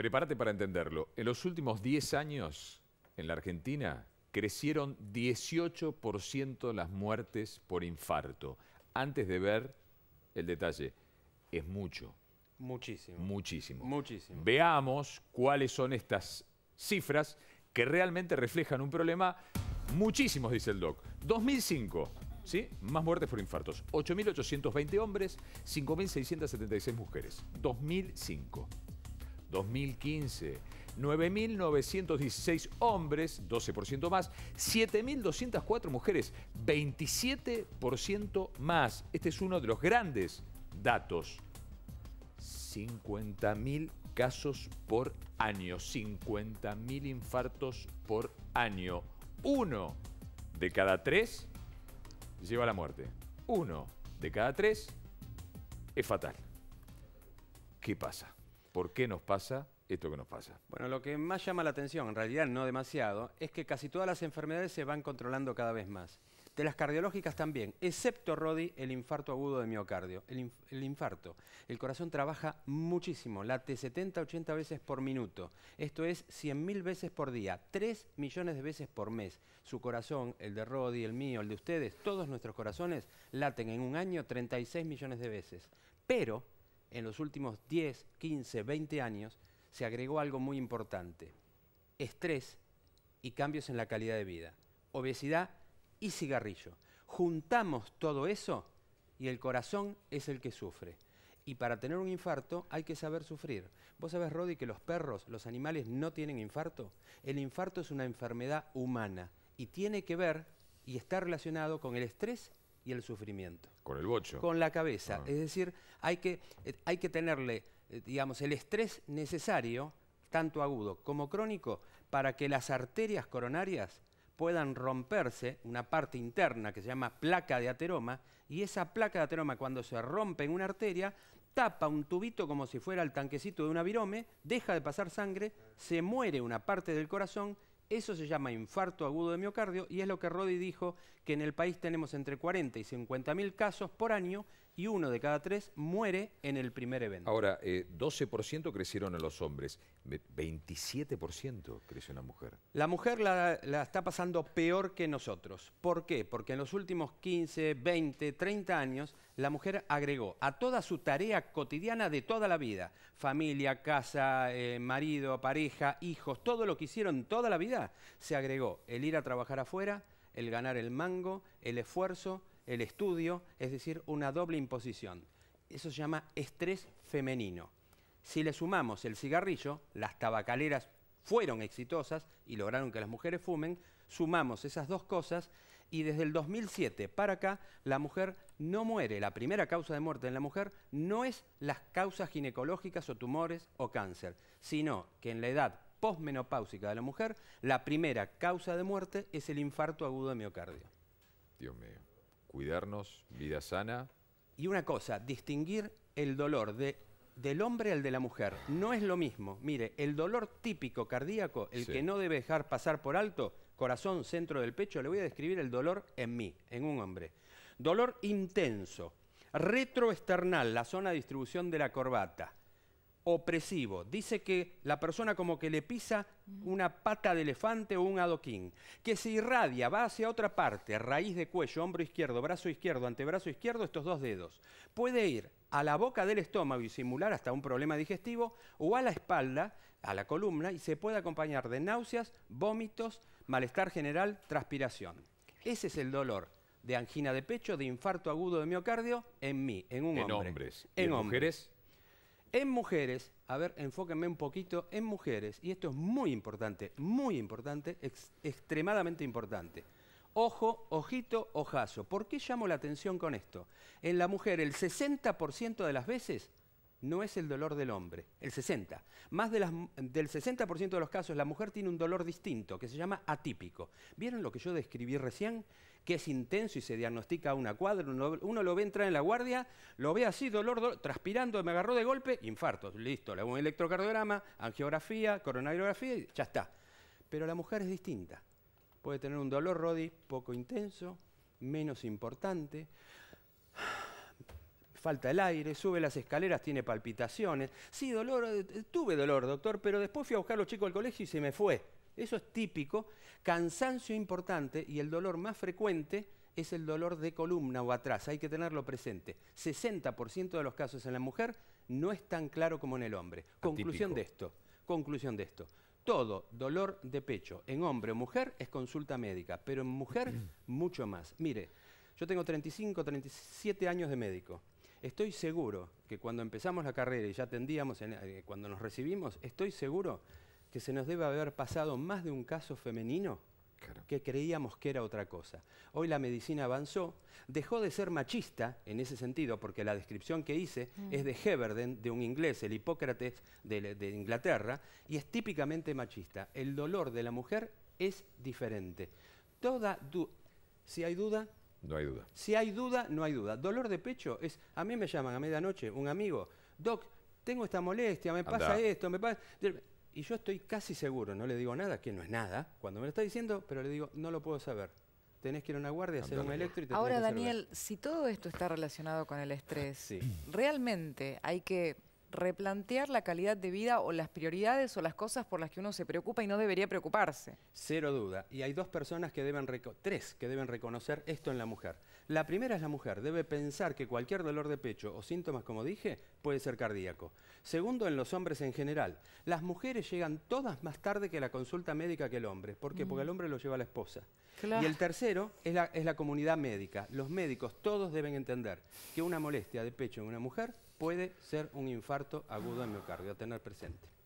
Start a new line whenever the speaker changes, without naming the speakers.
Prepárate para entenderlo. En los últimos 10 años, en la Argentina, crecieron 18% las muertes por infarto. Antes de ver el detalle, es mucho. Muchísimo. Muchísimo. Muchísimo. Veamos cuáles son estas cifras que realmente reflejan un problema. Muchísimos, dice el doc. 2005, ¿sí? Más muertes por infartos. 8.820 hombres, 5.676 mujeres. 2005. 2015. 9.916 hombres, 12% más, 7.204 mujeres, 27% más. Este es uno de los grandes datos. 50.000 casos por año, 50.000 infartos por año. Uno de cada tres lleva a la muerte. Uno de cada tres es fatal. ¿Qué pasa? por qué nos pasa esto que nos pasa.
Bueno, lo que más llama la atención, en realidad no demasiado, es que casi todas las enfermedades se van controlando cada vez más. De las cardiológicas también, excepto, Rodi, el infarto agudo de miocardio. El, infarto. El corazón trabaja muchísimo, late 70-80 veces por minuto. Esto es 100.000 veces por día, 3 millones de veces por mes. Su corazón, el de Rodi, el mío, el de ustedes, todos nuestros corazones laten en un año 36 millones de veces. Pero en los últimos 10, 15, 20 años se agregó algo muy importante, estrés y cambios en la calidad de vida, obesidad y cigarrillo. Juntamos todo eso y el corazón es el que sufre. Y para tener un infarto hay que saber sufrir. ¿Vos sabés, Rodi, que los perros, los animales no tienen infarto? El infarto es una enfermedad humana y tiene que ver y está relacionado con el estrés y el sufrimiento. Con la cabeza. Ah. Es decir, hay que, eh, hay que tenerle, eh, digamos, el estrés necesario, tanto agudo como crónico, para que las arterias coronarias puedan romperse una parte interna que se llama placa de ateroma, y esa placa de ateroma cuando se rompe en una arteria, tapa un tubito como si fuera el tanquecito de una virome, deja de pasar sangre, se muere una parte del corazón eso se llama infarto agudo de miocardio y es lo que Rodi dijo que en el país tenemos entre 40 y 50 mil casos por año y uno de cada tres muere en el primer evento.
Ahora, 12% eh, crecieron en los hombres, 27% creció en la mujer.
La mujer la, está pasando peor que nosotros. ¿Por qué? Porque en los últimos 15, 20, 30 años, la mujer agregó a toda su tarea cotidiana de toda la vida, familia, casa, eh, marido, pareja, hijos, todo lo que hicieron toda la vida, se agregó el ir a trabajar afuera, el ganar el mango, el esfuerzo, el estudio, es decir, una doble imposición. Eso se llama estrés femenino. Si le sumamos el cigarrillo, las tabacaleras fueron exitosas y lograron que las mujeres fumen, sumamos esas dos cosas y desde el 2007 para acá la mujer no muere. La primera causa de muerte en la mujer no es las causas ginecológicas o tumores o cáncer, sino que en la edad posmenopáusica de la mujer, la primera causa de muerte es el infarto agudo de miocardio. Dios mío cuidarnos, vida sana. Y una cosa, distinguir el dolor de, del hombre al de la mujer. No es lo mismo. Mire, el dolor típico cardíaco, el que no debe dejar pasar por alto, corazón, centro del pecho, le voy a describir el dolor en mí, en un hombre. Dolor intenso, retroesternal, la zona de distribución de la corbata opresivo. Dice que la persona como que le pisa una pata de elefante o un adoquín, que se irradia, va hacia otra parte, raíz de cuello, hombro izquierdo, brazo izquierdo, antebrazo izquierdo, estos dos dedos. Puede ir a la boca del estómago y simular hasta un problema digestivo, o a la espalda, a la columna, y se puede acompañar de náuseas, vómitos, malestar general, transpiración. Ese es el dolor de angina de pecho, de infarto agudo de miocardio en mí, en un hombre. en Hombres. En, mujeres? En mujeres, a ver, enfóquenme un poquito en mujeres, y esto es muy importante, muy importante, extremadamente importante. Ojo, ojito, ojazo. ¿Por qué llamo la atención con esto? En la mujer el 60% de las veces no es el dolor del hombre, el 60. Más del 60% de los casos la mujer tiene un dolor distinto que se llama atípico. ¿Vieron lo que yo describí recién? Que es intenso y se diagnostica una cuadra, uno, lo ve entrar en la guardia, lo ve así, dolor, transpirando, me agarró de golpe, infarto, listo, le hago un electrocardiograma, angiografía, coronariografía y ya está. Pero la mujer es distinta. Puede tener un dolor, Rodi, poco intenso, menos importante falta el aire, sube las escaleras, tiene palpitaciones. Sí, dolor, eh, tuve dolor, doctor, pero después fui a buscar a los chicos al colegio y se me fue. Eso es típico. Cansancio importante y el dolor más frecuente es el dolor de columna o atrás. Hay que tenerlo presente. 60% de los casos en la mujer no es tan claro como en el hombre. Conclusión de esto. Conclusión de esto. Todo dolor de pecho en hombre o mujer es consulta médica, pero en mujer mucho más. Mire, yo tengo 35, 37 años de médico. Estoy seguro que cuando empezamos la carrera y ya atendíamos, eh, cuando nos recibimos, estoy seguro que se nos debe haber pasado más de un caso femenino que creíamos que era otra cosa. Hoy la medicina avanzó, dejó de ser machista en ese sentido, porque la descripción que hice mm. es de Heberden, de un inglés, el Hipócrates de, Inglaterra, y es típicamente machista. El dolor de la mujer es diferente. Toda si hay duda, no hay duda. Si hay duda, no hay duda. Dolor de pecho es. A mí me llaman a medianoche un amigo, Doc, tengo esta molestia, me pasa esto, me pasa. Y yo estoy casi seguro, no le digo nada, que no es nada, cuando me lo está diciendo, pero le digo, no lo puedo saber. Tenés que ir a una guardia, hacer un electro y te Ahora, Daniel,
si todo esto está relacionado con el estrés, realmente hay que replantear la calidad de vida o las prioridades o las cosas por las que uno se preocupa y no debería preocuparse.
Cero duda. Y hay dos personas que deben, tres que deben reconocer esto en la mujer. La primera es la mujer. Debe pensar que cualquier dolor de pecho o síntomas, como dije, puede ser cardíaco. Segundo, en los hombres en general. Las mujeres llegan todas más tarde que la consulta médica que el hombre. ¿Por qué? Porque el mm. hombre lo lleva a la esposa. Y el tercero es la, es la comunidad médica. Los médicos todos deben entender que una molestia de pecho en una mujer puede ser un infarto agudo de miocardio, a tener presente.